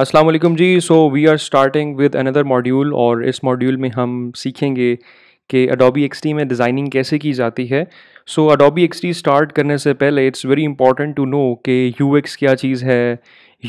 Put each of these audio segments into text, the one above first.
Aslam ji so we are starting with another module और इस module में हम सीखेंगे कि अडोबी एक्सटी में डिज़ाइनिंग कैसे की जाती है सो अडोबी एक्सटी स्टार्ट करने से पहले it's very important to know कि यू क्या चीज़ है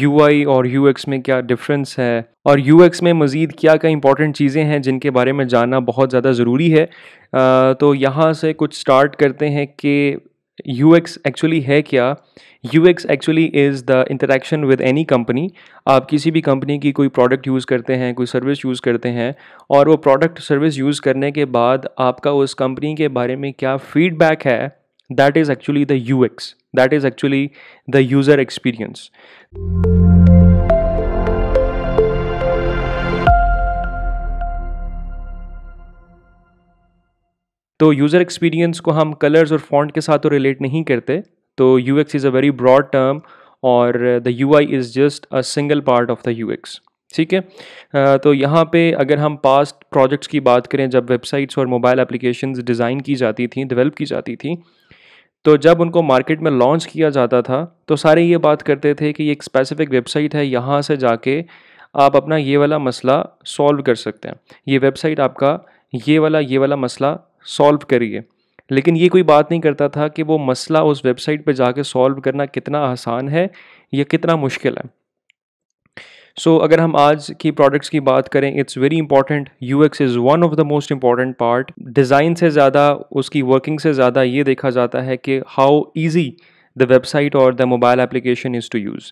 यू और यू में क्या डिफरेंस है और यू में मज़ीद क्या क्या इंपॉर्टेंट चीज़ें हैं जिनके बारे में जानना बहुत ज़्यादा ज़रूरी है आ, तो यहाँ से कुछ स्टार्ट करते हैं कि यूएक्स एक्चुअली है क्या U X actually is the interaction with any company आप किसी भी कंपनी की कोई प्रोडक्ट यूज़ करते हैं कोई सर्विस यूज़ करते हैं और वो प्रोडक्ट सर्विस यूज़ करने के बाद आपका उस कंपनी के बारे में क्या फीडबैक है that is actually the U X that is actually the user experience तो यूज़र एक्सपीरियंस को हम कलर्स और फॉन्ट के साथ तो रिलेट नहीं करते तो U X is a very broad term और the U I is just a single part of the U X ठीक है तो यहाँ पे अगर हम पास्ट प्रोजेक्ट्स की बात करें जब वेबसाइट्स और मोबाइल एप्लीकेशन डिज़ाइन की जाती थी डेवलप की जाती थी तो जब उनको मार्केट में लॉन्च किया जाता था तो सारे ये बात करते थे कि एक स्पेसिफिक वेबसाइट है यहाँ से जाके आप अपना ये वाला मसला सॉल्व कर सकते हैं ये वेबसाइट आपका ये वाला ये वाला मसला सॉल्व करिए लेकिन ये कोई बात नहीं करता था कि वो मसला उस वेबसाइट पे जाके सॉल्व करना कितना आसान है या कितना मुश्किल है सो so, अगर हम आज की प्रोडक्ट्स की बात करें it's very important U X is one of the most important part design से ज़्यादा उसकी वर्किंग से ज़्यादा ये देखा जाता है कि हाउ ईजी द वेबसाइट और the mobile application is to use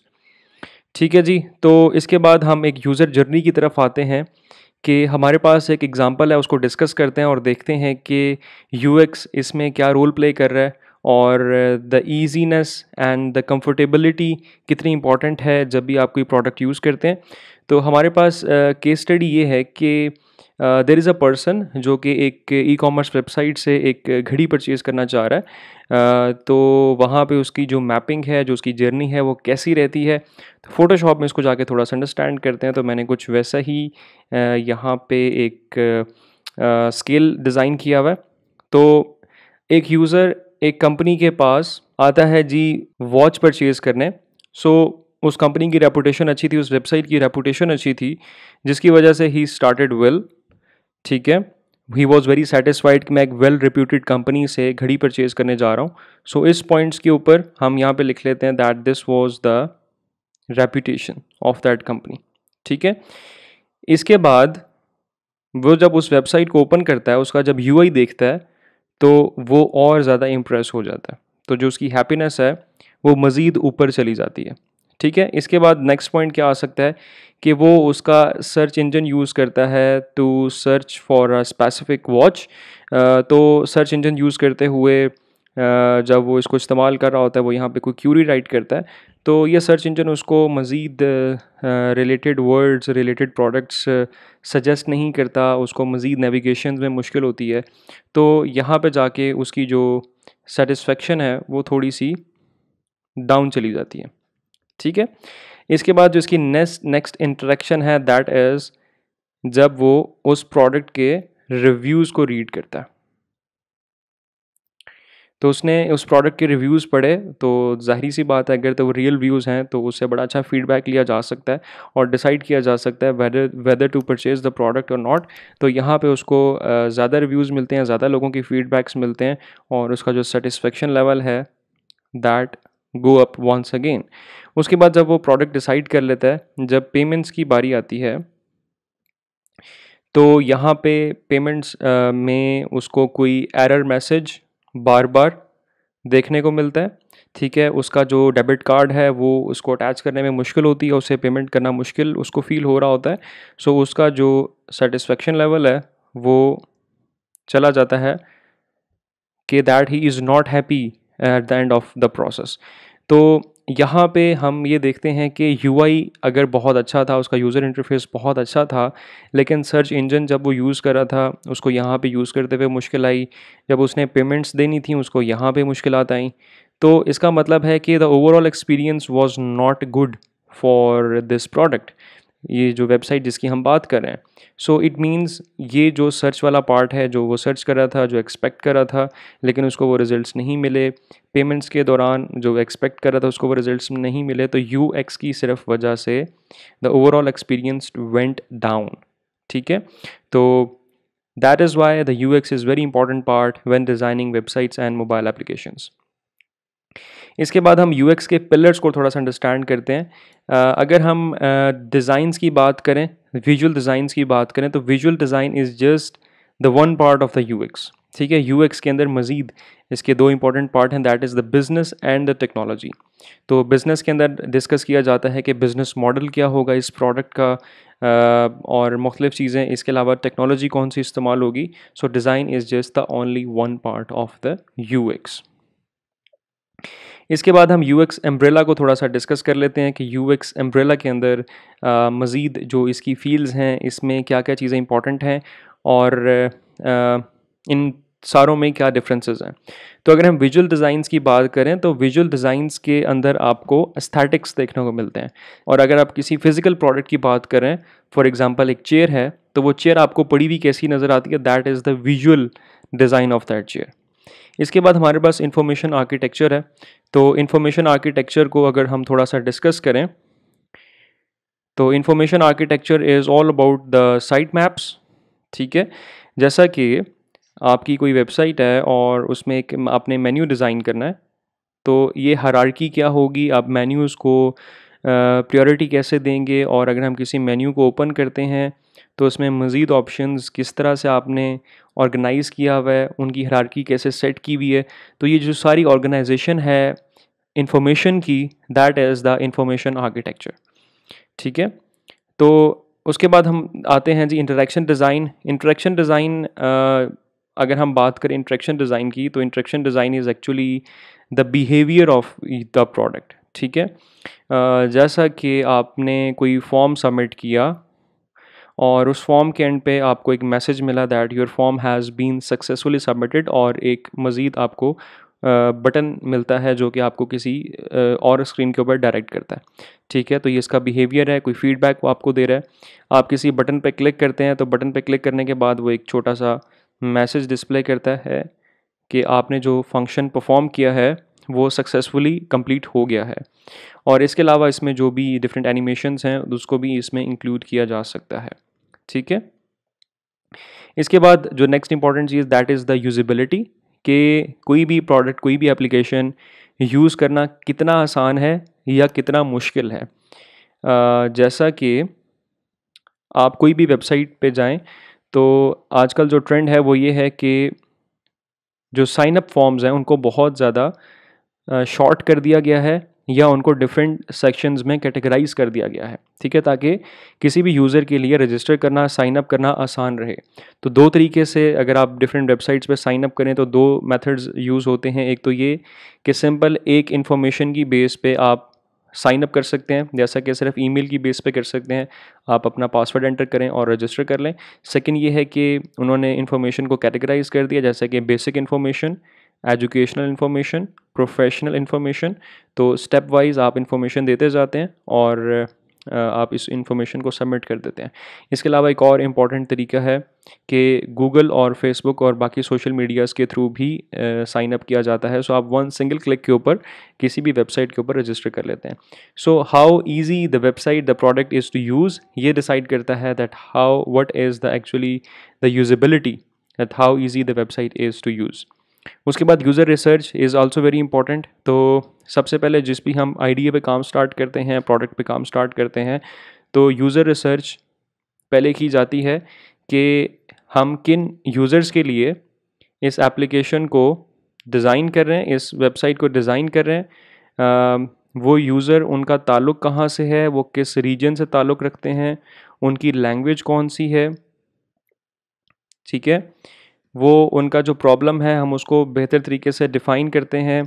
ठीक है जी तो इसके बाद हम एक यूज़र जर्नी की तरफ आते हैं कि हमारे पास एक एग्ज़ाम्पल है उसको डिस्कस करते हैं और देखते हैं कि यू इसमें क्या रोल प्ले कर रहा है और the easiness and the comfortability कितनी इंपॉर्टेंट है जब भी आप कोई प्रोडक्ट यूज़ करते हैं तो हमारे पास केस स्टडी ये है कि देर इज़ अ पर्सन जो कि एक ई कॉमर्स वेबसाइट से एक घड़ी परचेज़ करना चाह रहा है uh, तो वहाँ पे उसकी जो मैपिंग है जो उसकी जर्नी है वो कैसी रहती है तो फोटोशॉप में इसको जाके थोड़ा सा अंडरस्टैंड करते हैं तो मैंने कुछ वैसा ही uh, यहाँ पे एक स्केल uh, डिज़ाइन किया हुआ तो एक यूज़र एक कंपनी के पास आता है जी वॉच परचेज़ करने सो so, उस कंपनी की रेपुटेशन अच्छी थी उस वेबसाइट की रेपुटेशन अच्छी थी जिसकी वजह से ही स्टार्टेड वेल ठीक है ही वॉज़ वेरी सेटिस्फाइड कि मैं एक वेल रिप्यूटेड कंपनी से घड़ी परचेज करने जा रहा हूँ सो so, इस पॉइंट्स के ऊपर हम यहाँ पे लिख लेते हैं that this was the reputation of that company ठीक है इसके बाद वो जब उस वेबसाइट को ओपन करता है उसका जब यू देखता है तो वो और ज़्यादा इम्प्रेस हो जाता है तो जो उसकी हैप्पीनेस है वो मज़ीद ऊपर चली जाती है ठीक है इसके बाद नेक्स्ट पॉइंट क्या आ सकता है कि वो उसका सर्च इंजन यूज़ करता है to search for a specific watch तो सर्च इंजन यूज़ करते हुए जब वो इसको इस्तेमाल कर रहा होता है वो यहाँ पे कोई क्यूरी राइट करता है तो ये सर्च इंजन उसको मज़ीद related words related products suggest नहीं करता उसको मज़ीद नेविगेशन में मुश्किल होती है तो यहाँ पे जाके उसकी जो सेटिस्फेक्शन है वो थोड़ी सी डाउन चली जाती है ठीक है इसके बाद जो इसकी नेक्स्ट नेक्स्ट इंटरेक्शन है दैट इज़ जब वो उस प्रोडक्ट के रिव्यूज़ को रीड करता है तो उसने उस प्रोडक्ट के रिव्यूज़ पढ़े तो जाहिर सी बात है अगर तो वो रियल व्यूज़ हैं तो उससे बड़ा अच्छा फीडबैक लिया जा सकता है और डिसाइड किया जा सकता है whether whether to purchase the product और नॉट तो यहाँ पे उसको ज़्यादा रिव्यूज़ मिलते हैं ज़्यादा लोगों की फ़ीडबैक्स मिलते हैं और उसका जो सेटिस्फेक्शन लेवल है that go up once again उसके बाद जब वो प्रोडक्ट डिसाइड कर लेता है जब पेमेंट्स की बारी आती है तो यहाँ पे पेमेंट्स में उसको कोई एरर मैसेज बार बार देखने को मिलता है ठीक है उसका जो डेबिट कार्ड है वो उसको अटैच करने में मुश्किल होती है उसे पेमेंट करना मुश्किल उसको फील हो रहा होता है सो so, उसका जो सेटिस्फेक्शन लेवल है वो चला जाता है कि that he is not happy at the end of the process तो यहाँ पे हम ये देखते हैं कि यू अगर बहुत अच्छा था उसका यूज़र इंटरफेस बहुत अच्छा था लेकिन सर्च इंजन जब वो यूज़ कर रहा था उसको यहाँ पे यूज़ करते हुए मुश्किल आई जब उसने पेमेंट्स देनी थी उसको यहाँ पे मुश्किल आई तो इसका मतलब है कि the overall experience was not good for this product ये जो वेबसाइट जिसकी हम बात कर रहे हैं सो इट मीन्स ये जो सर्च वाला पार्ट है जो वो सर्च कर रहा था जो एक्सपेक्ट कर रहा था लेकिन उसको वो रिजल्ट्स नहीं मिले पेमेंट्स के दौरान जो एक्सपेक्ट कर रहा था उसको वो रिजल्ट्स नहीं मिले तो यू एक्स की सिर्फ वजह से the overall experience went down ठीक है तो that is why the U X is very important part when designing websites and mobile applications इसके बाद हम यू के पिलर्स को थोड़ा सा अंडरस्टैंड करते हैं अगर हम डिज़ाइंस की बात करें विजुअल डिज़ाइंस की बात करें तो visual design is just the one part of the U ठीक है यू के अंदर मज़ीद इसके दो इंपॉर्टेंट पार्ट हैं that is the business and the technology तो बिज़नेस के अंदर डिस्कस किया जाता है कि बिज़नेस मॉडल क्या होगा इस प्रोडक्ट का और मुख्तु चीज़ें इसके अलावा टेक्नोलॉजी कौन सी इस्तेमाल होगी so design is just the only one part of the U X इसके बाद हम यू एक्स एम्ब्रेला को थोड़ा सा डिस्कस कर लेते हैं कि यू एक्स एम्ब्रेला के अंदर मज़ीद जो इसकी फील्ड्स हैं इसमें क्या क्या चीज़ें इंपॉर्टेंट हैं और आ, इन सारों में क्या डिफरेंसेस हैं तो अगर हम विजुअल डिज़ाइंस की बात करें तो विजुअल डिज़ाइंस के अंदर आपको एस्थेटिक्स देखने को मिलते हैं और अगर आप किसी फिज़िकल प्रोडक्ट की बात करें फॉर एग्जांपल एक चेयर है तो वो चेयर आपको पड़ी हुई कैसी नज़र आती है that is the visual design of that chair इसके बाद हमारे पास इंफॉर्मेशन आर्किटेक्चर है तो इंफॉर्मेशन आर्किटेक्चर को अगर हम थोड़ा सा डिस्कस करें तो information architecture is all about the site maps ठीक है जैसा कि आपकी कोई वेबसाइट है और उसमें एक आपने मेन्यू डिज़ाइन करना है तो ये हरारकी क्या होगी आप मेन्यूज़ को प्रायोरिटी कैसे देंगे और अगर हम किसी मेन्यू को ओपन करते हैं तो उसमें मज़ीद ऑप्शन किस तरह से आपने ऑर्गेनाइज़ किया हुआ है उनकी हरारकी कैसे सेट की हुई है तो ये जो सारी ऑर्गेनाइजेशन है इंफॉर्मेशन की that is the information architecture ठीक है तो उसके बाद हम आते हैं जी इंटरेक्शन डिज़ाइन इंटरेक्शन डिज़ाइन अगर हम बात करें इंटरेक्शन डिज़ाइन की तो interaction design is actually the behaviour of the product ठीक है uh, जैसा कि आपने कोई फॉर्म सबमिट किया और उस फॉर्म के एंड पे आपको एक मैसेज मिला that your form has been successfully submitted और एक मज़ीद आपको बटन मिलता है जो कि आपको किसी और स्क्रीन के ऊपर डायरेक्ट करता है ठीक है तो ये इसका बिहेवियर है कोई फीडबैक वो आपको दे रहा है आप किसी बटन पर क्लिक करते हैं तो बटन पर क्लिक करने के बाद वो एक छोटा सा मैसेज डिस्प्ले करता है कि आपने जो फंक्शन परफॉर्म किया है वो सक्सेसफुली कंप्लीट हो गया है और इसके अलावा इसमें जो भी डिफरेंट एनिमेशंस हैं उसको भी इसमें इंक्लूड किया जा सकता है ठीक है इसके बाद जो नेक्स्ट इंपॉर्टेंट चीज़ दैट इज़ द यूजिबिलिटी कि कोई भी प्रोडक्ट कोई भी एप्लीकेशन यूज़ करना कितना आसान है या कितना मुश्किल है uh, जैसा कि आप कोई भी वेबसाइट पे जाएं तो आजकल जो ट्रेंड है वो ये है कि जो साइन अप फॉर्म्स हैं उनको बहुत ज़्यादा शॉर्ट कर दिया गया है या उनको डिफरेंट सेक्शंस में कैटेगराइज कर दिया गया है ठीक है ताकि किसी भी यूज़र के लिए रजिस्टर करना साइन अप करना आसान रहे तो दो तरीके से अगर आप डिफरेंट वेबसाइट्स पे साइन अप करें तो दो मेथड्स यूज़ होते हैं एक तो ये कि सिंपल एक इन्फॉर्मेशन की बेस पे आप साइन अप कर सकते हैं जैसा कि सिर्फ ई की बेस पर कर सकते हैं आप अपना पासवर्ड एंटर करें और रजिस्टर कर लें सेकेंड ये है कि उन्होंने इन्फॉर्मेशन को कैटेगराइज कर दिया जैसे कि basic information educational information professional information तो स्टेप वाइज आप इन्फॉर्मेशन देते जाते हैं और आप इस इंफॉर्मेशन को सबमिट कर देते हैं इसके अलावा एक और इम्पॉर्टेंट तरीका है कि गूगल और फेसबुक और बाकी सोशल मीडियाज़ के थ्रू भी साइन अप किया जाता है सो आप वन सिंगल क्लिक के ऊपर किसी भी वेबसाइट के ऊपर रजिस्टर कर लेते हैं so how easy the website the product is to use ये डिसाइड करता है that how what is the actually the usability that how easy the website is to use उसके बाद user research is also very important तो सबसे पहले जिस भी हम आइडिया पे काम स्टार्ट करते हैं प्रोडक्ट पे काम स्टार्ट करते हैं तो यूज़र रिसर्च पहले की जाती है कि हम किन यूज़र्स के लिए इस एप्लीकेशन को डिज़ाइन कर रहे हैं इस वेबसाइट को डिज़ाइन कर रहे हैं आ, वो यूज़र उनका ताल्लुक़ कहाँ से है वो किस रीजन से ताल्लुक़ रखते हैं उनकी लैंग्वेज कौन सी है ठीक है वो उनका जो प्रॉब्लम है हम उसको बेहतर तरीके से डिफ़ाइन करते हैं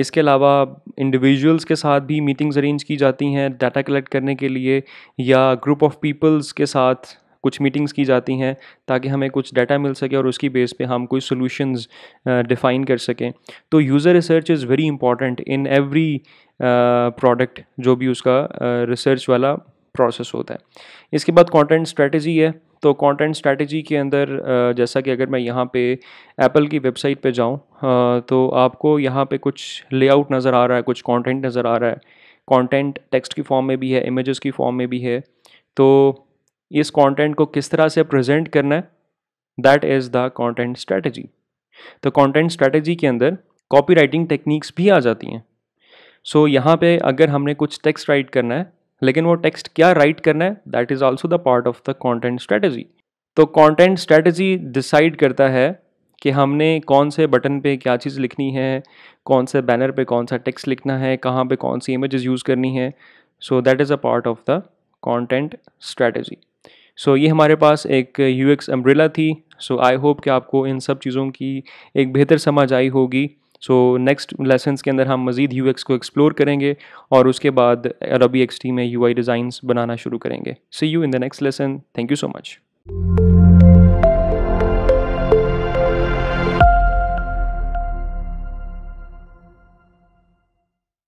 इसके अलावा इंडिविजुअल्स के साथ भी मीटिंग्स अरेंज की जाती हैं डाटा कलेक्ट करने के लिए या ग्रुप ऑफ पीपल्स के साथ कुछ मीटिंग्स की जाती हैं ताकि हमें कुछ डाटा मिल सके और उसकी बेस पे हम कोई सॉल्यूशंस डिफ़ाइन कर सकें तो user research is very important in every product जो भी उसका रिसर्च uh, वाला प्रोसेस होता है इसके बाद कंटेंट स्ट्रेटजी है तो कंटेंट स्ट्रेटजी के अंदर जैसा कि अगर मैं यहाँ पे एप्पल की वेबसाइट पे जाऊँ तो आपको यहाँ पे कुछ लेआउट नज़र आ रहा है कुछ कंटेंट नज़र आ रहा है कंटेंट टेक्स्ट की फॉर्म में भी है इमेजेस की फॉर्म में भी है तो इस कंटेंट को किस तरह से प्रेजेंट करना है that is the content strategy तो कंटेंट स्ट्रैटेजी के अंदर कॉपी राइटिंग टेक्निक्स भी आ जाती हैं सो so, यहाँ पे अगर हमने कुछ टेक्स्ट राइट करना है लेकिन वो टेक्स्ट क्या राइट करना है that is also the part of the content strategy तो कॉन्टेंट स्ट्रेटजी डिसाइड करता है कि हमने कौन से बटन पे क्या चीज़ लिखनी है कौन से बैनर पे कौन सा टेक्स्ट लिखना है कहाँ पे कौन सी इमेजेस यूज़ करनी है so that is a part of the content strategy so ये हमारे पास एक यू एक्स थी सो आई होप कि आपको इन सब चीज़ों की एक बेहतर समझ आई होगी सो नेक्स्ट लेसन के अंदर हम मज़ीद यू को एक्सप्लोर करेंगे और उसके बाद अरबी एक्स में यू आई डिज़ाइंस बनाना शुरू करेंगे see you in the next lesson thank you so much